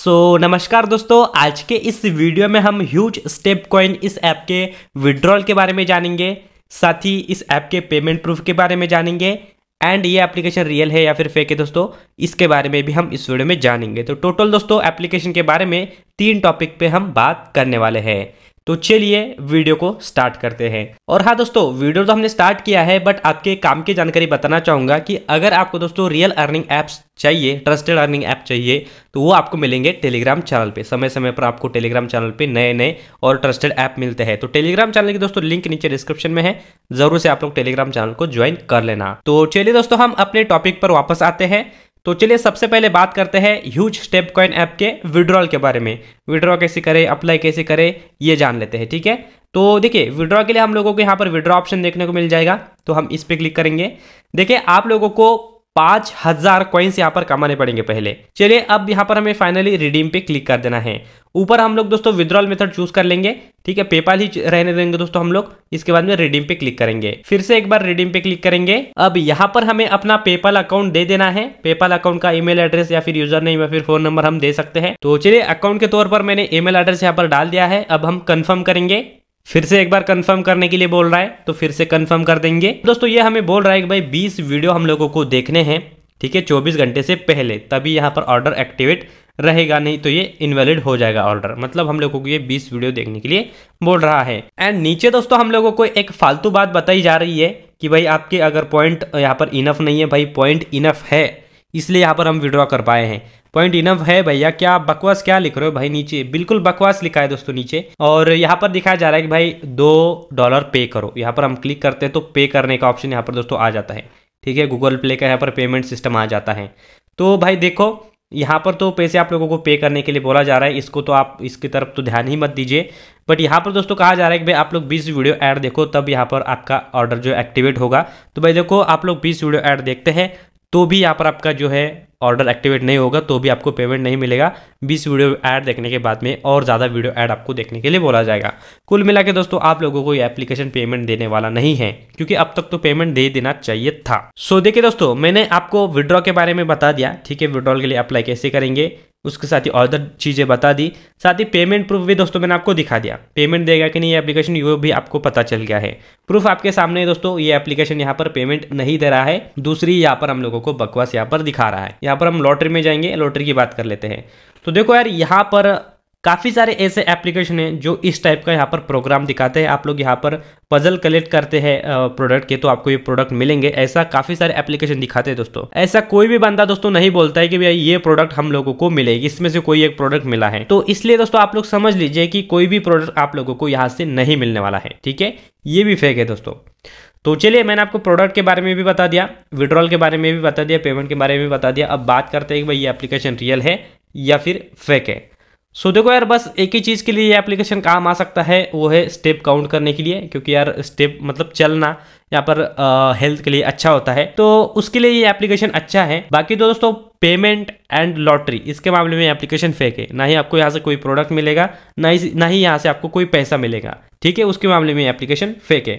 सो so, नमस्कार दोस्तों आज के इस वीडियो में हम ह्यूज स्टेप कॉइन इस ऐप के विड्रॉल के बारे में जानेंगे साथ ही इस ऐप के पेमेंट प्रूफ के बारे में जानेंगे एंड ये एप्लीकेशन रियल है या फिर फेक है दोस्तों इसके बारे में भी हम इस वीडियो में जानेंगे तो टोटल दोस्तों एप्लीकेशन के बारे में तीन टॉपिक पे हम बात करने वाले हैं तो चलिए वीडियो को स्टार्ट करते हैं और हाँ दोस्तों वीडियो तो हमने स्टार्ट किया है बट आपके काम की जानकारी बताना चाहूंगा कि अगर आपको दोस्तों रियल अर्निंग एप्स चाहिए ट्रस्टेड अर्निंग ऐप चाहिए तो वो आपको मिलेंगे टेलीग्राम चैनल पे समय समय पर आपको टेलीग्राम चैनल पे नए नए और ट्रस्टेड ऐप मिलते हैं तो टेलीग्राम चैनल की दोस्तों लिंक नीचे डिस्क्रिप्शन में है जरूर से आप लोग टेलीग्राम चैनल को ज्वाइन कर लेना तो चलिए दोस्तों हम अपने टॉपिक पर वापस आते हैं तो चलिए सबसे पहले बात करते हैं ह्यूज स्टेप कॉइन ऐप के विड्रॉल के बारे में विड्रॉ कैसे करें अप्लाई कैसे करें ये जान लेते हैं ठीक है तो देखिए विड्रॉ के लिए हम लोगों को यहाँ पर विड्रॉ ऑप्शन देखने को मिल जाएगा तो हम इस पर क्लिक करेंगे देखिए आप लोगों को पाँच हज़ार कॉइन्स यहाँ पर कमाने पड़ेंगे पहले चलिए अब यहाँ पर हमें फाइनली रिडीम पे क्लिक कर देना है ऊपर हम लोग दोस्तों विद्रॉल मेथड चूज कर लेंगे ठीक है पेपाल ही रहने देंगे दोस्तों हम लोग इसके बाद में रिडीम पे क्लिक करेंगे फिर से एक बार रिडीम पे क्लिक करेंगे अब यहाँ पर हमें अपना पेपाल अकाउंट दे देना है पेपाल अकाउंट का ईमेल एड्रेस या फिर यूजर नेम या फिर फोन नंबर हम दे सकते हैं तो चलिए अकाउंट के तौर पर मैंने ईमेल एड्रेस यहाँ पर डाल दिया है अब हम कन्फर्म करेंगे फिर से एक बार कंफर्म करने के लिए बोल रहा है तो फिर से कंफर्म कर देंगे दोस्तों ये हमें बोल रहा है कि भाई 20 वीडियो हम लोगों को देखने हैं ठीक है 24 घंटे से पहले तभी यहाँ पर ऑर्डर एक्टिवेट रहेगा नहीं तो ये इनवैलिड हो जाएगा ऑर्डर मतलब हम लोगों को ये 20 वीडियो देखने के लिए बोल रहा है एंड नीचे दोस्तों हम लोगों को एक फालतू बात बताई जा रही है कि भाई आपके अगर पॉइंट यहाँ पर इनफ नहीं है भाई पॉइंट इनफ है इसलिए यहाँ पर हम विड्रॉ कर पाए हैं पॉइंट इनफ है भैया क्या बकवास क्या लिख रहे हो भाई नीचे बिल्कुल बकवास लिखा है दोस्तों नीचे और यहाँ पर दिखाया जा रहा है कि भाई दो डॉलर पे करो यहाँ पर हम क्लिक करते हैं तो पे करने का ऑप्शन यहाँ पर दोस्तों आ जाता है ठीक है गूगल प्ले का यहाँ पर पेमेंट सिस्टम आ जाता है तो भाई देखो यहाँ पर तो पैसे आप लोगों को पे करने के लिए बोला जा रहा है इसको तो आप इसकी तरफ तो ध्यान ही मत दीजिए बट यहाँ पर दोस्तों कहा जा रहा है कि भाई आप लोग 20 वीडियो ऐड देखो तब यहाँ पर आपका ऑर्डर जो एक्टिवेट होगा तो भाई देखो आप लोग 20 वीडियो ऐड देखते हैं तो भी यहाँ पर आपका जो है ऑर्डर एक्टिवेट नहीं होगा तो भी आपको पेमेंट नहीं मिलेगा 20 वीडियो ऐड देखने के बाद में और ज़्यादा वीडियो ऐड आपको देखने के लिए बोला जाएगा कुल मिला के दोस्तों आप लोगों को ये एप्लीकेशन पेमेंट देने वाला नहीं है क्योंकि अब तक तो पेमेंट दे देना चाहिए था सो देखिए दोस्तों मैंने आपको विड्रॉ के बारे में बता दिया ठीक है विड्रॉल के लिए अप्लाई कैसे करेंगे उसके साथ ही और चीज़ें बता दी साथ ही पेमेंट प्रूफ भी दोस्तों मैंने आपको दिखा दिया पेमेंट देगा कि नहीं ये एप्लीकेशन ये भी आपको पता चल गया है प्रूफ आपके सामने है दोस्तों ये एप्लीकेशन यहाँ पर पेमेंट नहीं दे रहा है दूसरी यहाँ पर हम लोगों को बकवास यहाँ पर दिखा रहा है यहाँ पर हम लॉटरी में जाएंगे लॉटरी की बात कर लेते हैं तो देखो यार यहाँ पर काफ़ी सारे ऐसे एप्लीकेशन हैं जो इस टाइप का यहाँ पर प्रोग्राम दिखाते हैं आप लोग यहाँ पर पजल कलेक्ट करते हैं प्रोडक्ट के तो आपको ये प्रोडक्ट मिलेंगे ऐसा काफ़ी सारे एप्लीकेशन दिखाते हैं दोस्तों ऐसा कोई भी बंदा दोस्तों नहीं बोलता है कि भाई ये प्रोडक्ट हम लोगों को मिलेगी इसमें से कोई एक प्रोडक्ट मिला है तो इसलिए दोस्तों आप लोग समझ लीजिए कि कोई भी प्रोडक्ट आप लोगों को यहाँ से नहीं मिलने वाला है ठीक है ये भी फेक है दोस्तों तो चलिए मैंने आपको प्रोडक्ट के बारे में भी बता दिया विड्रॉल के बारे में भी बता दिया पेमेंट के बारे में भी बता दिया अब बात करते हैं कि भाई ये एप्लीकेशन रियल है या फिर फेक है सो so, देखो यार बस एक ही चीज़ के लिए ये एप्लीकेशन काम आ सकता है वो है स्टेप काउंट करने के लिए क्योंकि यार स्टेप मतलब चलना यहाँ पर आ, हेल्थ के लिए अच्छा होता है तो उसके लिए ये एप्लीकेशन अच्छा है बाकी तो दोस्तों पेमेंट एंड लॉटरी इसके मामले में एप्लीकेशन फेक है ना ही आपको यहाँ से कोई प्रोडक्ट मिलेगा ना ही ना ही यहाँ से आपको कोई पैसा मिलेगा ठीक है उसके मामले में एप्लीकेशन फेक है